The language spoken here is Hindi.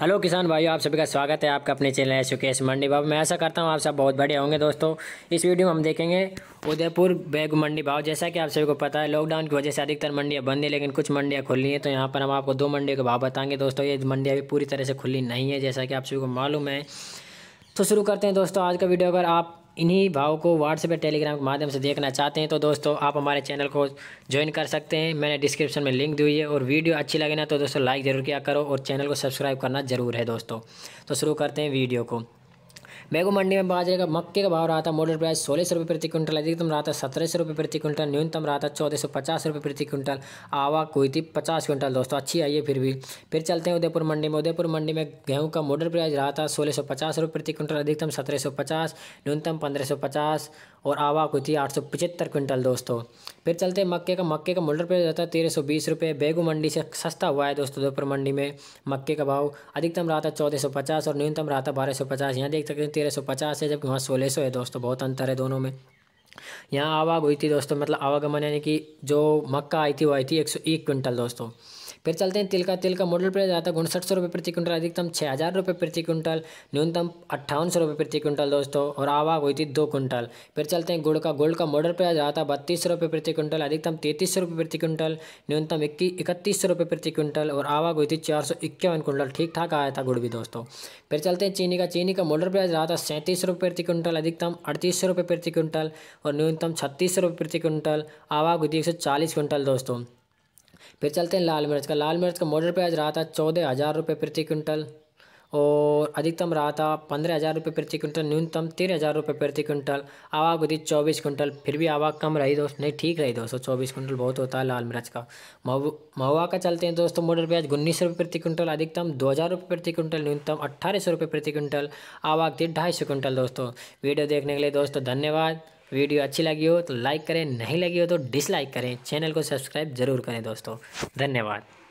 हेलो किसान भाइयों आप सभी का स्वागत है आपका अपने चैनल एस केस मंडी भाव मैं ऐसा करता हूँ आप सब बहुत बढ़िया होंगे दोस्तों इस वीडियो में हम देखेंगे उदयपुर बैग मंडी भाव जैसा कि आप सभी को पता है लॉकडाउन की वजह से अधिकतर मंडियाँ बंद है लेकिन कुछ मंडियाँ खुली हैं तो यहाँ पर हम आपको दो मंडियों के भाव बताएंगे दोस्तों ये मंडियाँ अभी पूरी तरह से खुली नहीं है जैसा कि आप सभी को मालूम है तो शुरू करते हैं दोस्तों आज का वीडियो अगर आप इन्हीं भाव को व्हाट्सएप या टेलीग्राम के माध्यम से देखना चाहते हैं तो दोस्तों आप हमारे चैनल को ज्वाइन कर सकते हैं मैंने डिस्क्रिप्शन में लिंक दी हुई है और वीडियो अच्छी लगे ना तो दोस्तों लाइक ज़रूर किया करो और चैनल को सब्सक्राइब करना ज़रूर है दोस्तों तो शुरू करते हैं वीडियो को बैगो मंडी में बाजरे का मक्के का भाव रहा था मॉडल प्राइस सोलह सौ रुपये प्रति क्विंटल अधिकतम रहा था सत्रह सौ रुपये प्रति क्विंटल न्यूनतम रहा था चौदह सौ पचास रुपये प्रति क्विंटल आवा कोई थी पचास क्विंटल दोस्तों अच्छी आई है फिर भी फिर चलते हैं उदयपुर मंडी में उदयपुर मंडी में गेहूँ का मॉडल प्राइस रहा था सोलह सौ पचास रुपये प्रति क्विंटल अधिकतम सत्रह सौ पचास न्यूनतम पंद्रह सौ पचास और आवा कोई थी आठ सौ पचहत्तर क्विंटल दोस्तों फिर चलते हैं मक्के का मक्के का मॉडल प्राइस रहता है तेरह सौ बीस रुपये बेगू मंडी से सस्ता हुआ है दोस्तों उदयपुर मंडी में मक्के का भाव अधिकतम रहा था चौदह सौ पचास और न्यूनतम रहा था बारह सौ पचास यहाँ देख सकते हैं तेरह सौ पचास है जबकि वहाँ सोलह सौ है दोस्तों बहुत अंतर है दोनों में यहाँ आवाग हुई थी दोस्तों मतलब आवागमन यानी कि जो मक्का आई थी वो आई थी एक सौ एक क्विंटल दोस्तों फिर चलते हैं तिल का तिल का मॉडल प्राइस आता है उनसठ सौ रुपये प्रति क्विंटल अधिकतम छः हज़ार रुपये प्रति क्विंटल न्यूनतम अट्ठावन सौ रुपये प्रति क्विंटल दोस्तों और आवाग हुई थी दो क्विंटल फिर चलते हैं गुड़ का गुड़ का मॉडल प्राइस आता है बत्तीस सौ रुपये प्रति क्विंटल अधिकतम तैतीस सौ रुपये प्रति क्विंटल न्यूनतम इकतीस सौ रुपये प्रति क्विंटल और आवाग हुई थी चार सौ इक्यावन क्विंटल ठीक ठाक आया था गुड़ भी दोस्तों फिर चलते हैं चीनी का चीनी का मॉडल प्राइस रहा था सैंतीस सौ रुपये प्रति क्विंटल अधिकतम अड़तीस सौ रुपये प्रति क्विंटल और न्यूनतम छत्तीस सौ रुपये प्रति क्विंटल आवाग हुई थी एक सौ चालीस क्विंटल दोस्तों फिर चलते हैं लाल मिर्च का लाल मिर्च का मॉडल प्याज रहा था चौदह हज़ार रुपये प्रति क्विंटल और अधिकतम रहा था पंद्रह हज़ार रुपये प्रति क्विंटल न्यूनतम तेरह हज़ार रुपये प्रति क्विंटल आवाग होती चौबीस क्विंटल फिर भी आवाक कम रही दोस्त नहीं ठीक रही दोस्तों चौबीस क्विंटल बहुत होता है लाल मिर्च का महुआ का चलते हैं दोस्तों मोटर प्याज उन्नीस रुपये प्रति क्विंटल अधिकतम दो हज़ार रुपये प्रति क्विंटल न्यूनतम अट्ठारह सौ रुपये प्रति क्विंटल आवाग थी ढाई सौ क्विंटल दोस्तों वीडियो देखने के लिए दोस्तों धन्यवाद वीडियो अच्छी लगी हो तो लाइक करें नहीं लगी हो तो डिसलाइक करें चैनल को सब्सक्राइब ज़रूर करें दोस्तों धन्यवाद